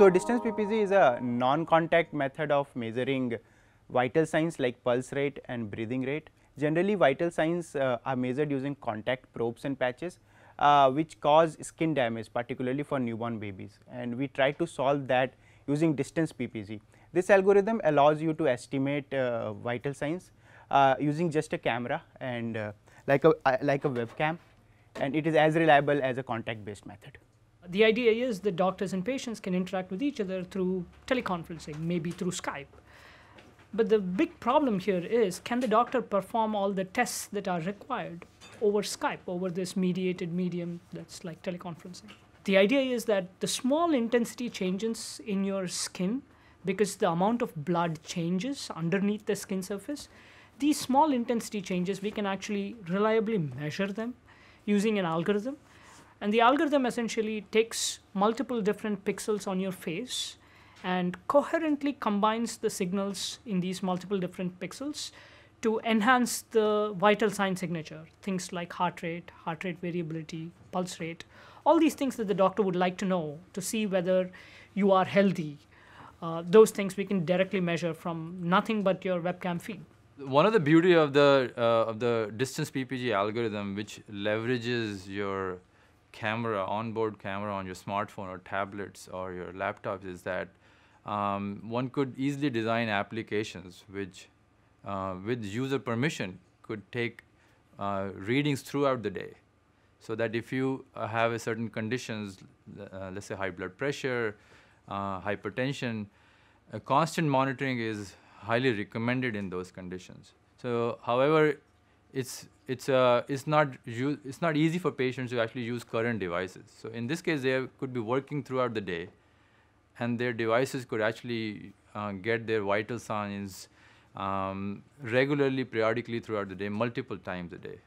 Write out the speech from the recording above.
So, distance PPG is a non-contact method of measuring vital signs like pulse rate and breathing rate. Generally, vital signs uh, are measured using contact probes and patches, uh, which cause skin damage particularly for newborn babies and we try to solve that using distance PPG. This algorithm allows you to estimate uh, vital signs uh, using just a camera and uh, like, a, uh, like a webcam and it is as reliable as a contact based method. The idea is that doctors and patients can interact with each other through teleconferencing, maybe through Skype. But the big problem here is can the doctor perform all the tests that are required over Skype, over this mediated medium that's like teleconferencing? The idea is that the small intensity changes in your skin because the amount of blood changes underneath the skin surface. These small intensity changes, we can actually reliably measure them using an algorithm and the algorithm essentially takes multiple different pixels on your face and coherently combines the signals in these multiple different pixels to enhance the vital sign signature, things like heart rate, heart rate variability, pulse rate, all these things that the doctor would like to know to see whether you are healthy. Uh, those things we can directly measure from nothing but your webcam feed. One of the beauty of the uh, of the distance PPG algorithm, which leverages your camera, onboard camera on your smartphone or tablets or your laptops is that um, one could easily design applications which, uh, with user permission, could take uh, readings throughout the day. So that if you uh, have a certain conditions, uh, let's say high blood pressure, uh, hypertension, constant monitoring is highly recommended in those conditions. So however, it's it's uh, it's not it's not easy for patients to actually use current devices. So in this case, they could be working throughout the day, and their devices could actually uh, get their vital signs um, regularly, periodically throughout the day, multiple times a day.